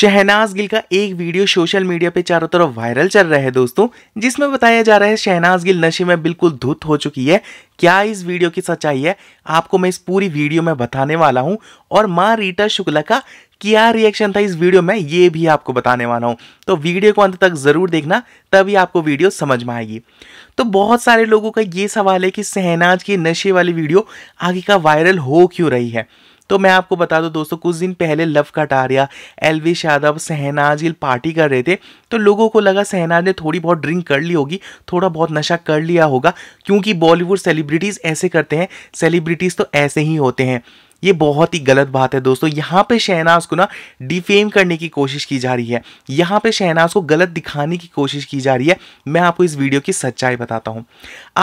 शहनाज गिल का एक video social media पे चारों तरफ वायरल चल रहा है दोस्तों जिसमें बताया जा रहा है शहनाज गिल नशे में बिल्कुल धुत हो चुकी है क्या इस वीडियो की सच्चाई है आपको मैं इस पूरी वीडियो में बताने वाला हूं और माँ रीटा शुक्ला का क्या रिएक्शन था इस वीडियो में ये भी आपको बताने वाला हूँ तो वीडियो को अंत तक ज़रूर देखना तभी आपको वीडियो समझ में आएगी तो बहुत सारे लोगों का ये सवाल है कि शहनाज की नशे वाली वीडियो आगे का वायरल हो क्यों रही है तो मैं आपको बता दूं दोस्तों कुछ दिन पहले लव कटारिया एलविश यादव सहनाज गिल पार्टी कर रहे थे तो लोगों को लगा सहनाज ने थोड़ी बहुत ड्रिंक कर ली होगी थोड़ा बहुत नशा कर लिया होगा क्योंकि बॉलीवुड सेलिब्रिटीज़ ऐसे करते हैं सेलिब्रिटीज़ तो ऐसे ही होते हैं ये बहुत ही गलत बात है दोस्तों यहाँ पे शहनाज को ना डिफेम करने की कोशिश की जा रही है यहाँ पे शहनाज को गलत दिखाने की कोशिश की जा रही है मैं आपको इस वीडियो की सच्चाई बताता हूँ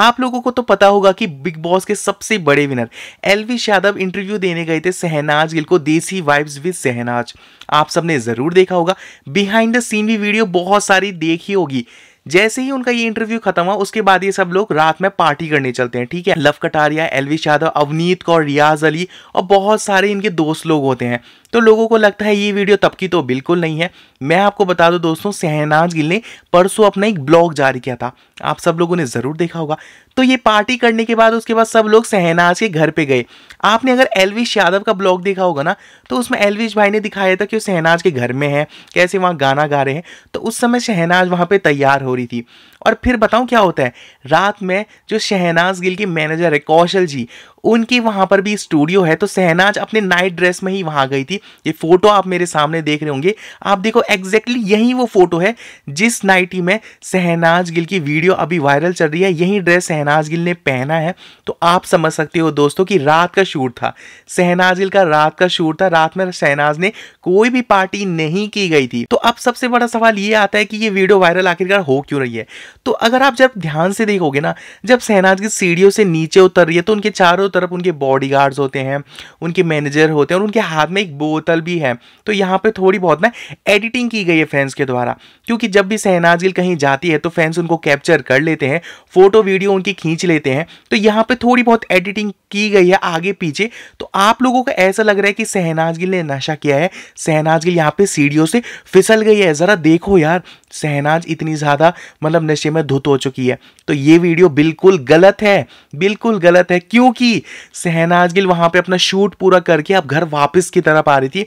आप लोगों को तो पता होगा कि बिग बॉस के सबसे बड़े winner Elvish Yadav interview देने गए थे शहनाज गिल को देसी वाइब्स विद शहनाज आप सबने ज़रूर देखा होगा बिहाइंड द सीन भी वीडियो बहुत सारी देखी होगी जैसे ही उनका ये इंटरव्यू खत्म हुआ उसके बाद ये सब लोग रात में पार्टी करने चलते हैं ठीक है लव कटारिया एलविश यादव अवनीत कौर रियाज अली और बहुत सारे इनके दोस्त लोग होते हैं तो लोगों को लगता है ये वीडियो तब की तो बिल्कुल नहीं है मैं आपको बता दूं दोस्तों शहनाज गिल ने परसों अपना एक ब्लॉग जारी किया था आप सब लोगों ने ज़रूर देखा होगा तो ये पार्टी करने के बाद उसके बाद सब लोग शहनाज के घर पे गए आपने अगर एलविश यादव का ब्लॉग देखा होगा ना तो उसमें एलविश भाई ने दिखाया था कि वो शहनाज के घर में है कैसे वहाँ गाना गा रहे हैं तो उस समय शहनाज वहाँ पर तैयार हो रही थी और फिर बताऊँ क्या होता है रात में जो शहनाज गिल की मैनेजर है कौशल जी उनकी वहाँ पर भी स्टूडियो है तो शहनाज अपने नाइट ड्रेस में ही वहाँ गई थी ये फ़ोटो आप मेरे सामने देख रहे होंगे आप देखो एग्जैक्टली यही वो फ़ोटो है जिस नाइटी में शहनाज गिल की वीडियो अभी वायरल चल रही है यही ड्रेस शहनाज गिल ने पहना है तो आप समझ सकते हो दोस्तों कि रात का शूट था शहनाज गिल का रात का शूट था रात में शहनाज ने कोई भी पार्टी नहीं की गई थी तो अब सबसे बड़ा सवाल ये आता है कि ये वीडियो वायरल आखिरकार हो क्यों रही है तो अगर आप जब ध्यान से देखोगे ना जब शहनाज की सीढ़ियों से नीचे उतर रही है तो उनके चारों तरफ उनके बॉडी होते हैं उनके मैनेजर होते हैं और उनके हाथ में एक बोतल भी है तो यहाँ पर थोड़ी बहुत ना एडिटिंग की गई है फैंस के द्वारा क्योंकि जब भी शहनाज गिल कहीं जाती है तो फैंस उनको कैप्चर कर लेते हैं फोटो वीडियो उनकी खींच लेते हैं तो यहाँ पर थोड़ी बहुत एडिटिंग की गई है आगे पीछे तो आप लोगों को ऐसा लग रहा है कि शहनाज गिल ने नशा किया है शहनाज गिल यहाँ पे सीढ़ियों से फिसल गई है ज़रा देखो यार सहनाज इतनी ज़्यादा मतलब नशे में धुत हो चुकी है तो ये वीडियो बिल्कुल गलत है बिल्कुल गलत है क्योंकि शहनाज गिल वहाँ पे अपना शूट पूरा करके अब घर वापस की तरफ आ रही थी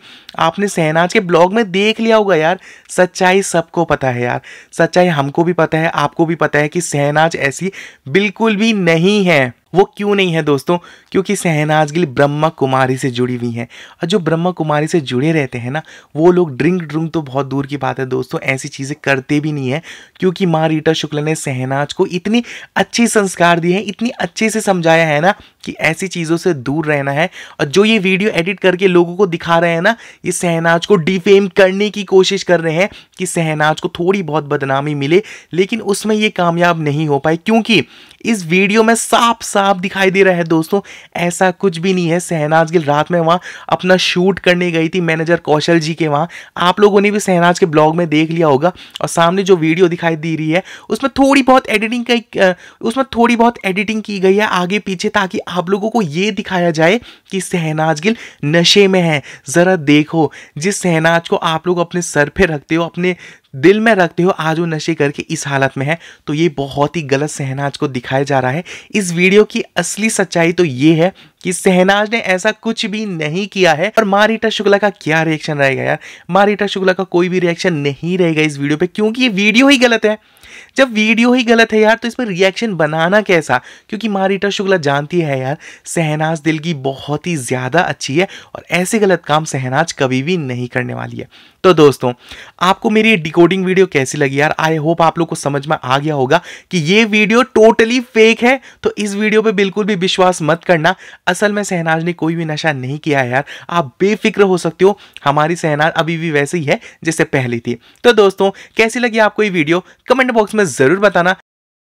आपने सहनाज के ब्लॉग में देख लिया होगा यार सच्चाई सबको पता है यार सच्चाई हमको भी पता है आपको भी पता है कि शहनाज ऐसी बिल्कुल भी नहीं है वो क्यों नहीं है दोस्तों क्योंकि सहनाज गिल ब्रह्मा कुमारी से जुड़ी हुई हैं और जो ब्रह्मा कुमारी से जुड़े रहते हैं ना वो लोग ड्रिंक ड्रुंक तो बहुत दूर की बात है दोस्तों ऐसी चीज़ें करते भी नहीं है क्योंकि माँ रीटा शुक्ला ने सहनाज को इतनी अच्छी संस्कार दिए हैं इतनी अच्छे से समझाया है ना कि ऐसी चीज़ों से दूर रहना है और जो ये वीडियो एडिट करके लोगों को दिखा रहे हैं ना ये सहनाज को डिफेम करने की कोशिश कर रहे हैं कि सहनाज को थोड़ी बहुत बदनामी मिले लेकिन उसमें ये कामयाब नहीं हो पाए क्योंकि इस वीडियो में साफ साफ दिखाई दे रहा है दोस्तों ऐसा कुछ भी नहीं है सहनाज गिल रात में वहाँ अपना शूट करने गई थी मैनेजर कौशल जी के वहाँ आप लोगों ने भी सहनाज के ब्लॉग में देख लिया होगा और सामने जो वीडियो दिखाई दे रही है उसमें थोड़ी बहुत एडिटिंग का उसमें थोड़ी बहुत एडिटिंग की गई है आगे पीछे ताकि आप लोगों को ये दिखाया जाए कि सहनाज गिल नशे में है ज़रा देखो जिस शहनाज को आप लोग अपने सर पे रखते हो अपने दिल में रखते हो आज वो नशे करके इस हालत में है तो ये बहुत ही गलत सहनाज को दिखाया जा रहा है इस वीडियो की असली सच्चाई तो ये है कि सहनाज ने ऐसा कुछ भी नहीं किया है और मारिटा शुक्ला का क्या रिएक्शन रहेगा यार मारिटा शुक्ला का कोई भी रिएक्शन नहीं रहेगा इस वीडियो पे क्योंकि ये वीडियो ही गलत है जब वीडियो ही गलत है यार तो इसमें रिएक्शन बनाना कैसा क्योंकि मारिटा शुक्ला जानती है यार सहनाज दिल की बहुत ही ज़्यादा अच्छी है और ऐसे गलत काम सहनाज कभी भी नहीं करने वाली है तो दोस्तों आपको मेरी डिको कोडिंग वीडियो कैसी लगी यार आई होप आप लोग को समझ में आ गया होगा कि ये वीडियो टोटली फेक है तो इस वीडियो पे बिल्कुल भी विश्वास मत करना असल में सहनाज ने कोई भी नशा नहीं किया है यार आप बेफिक्र हो सकते हो हमारी सहनाज अभी भी वैसे ही है जैसे पहली थी तो दोस्तों कैसी लगी आपको ये वीडियो कमेंट बॉक्स में ज़रूर बताना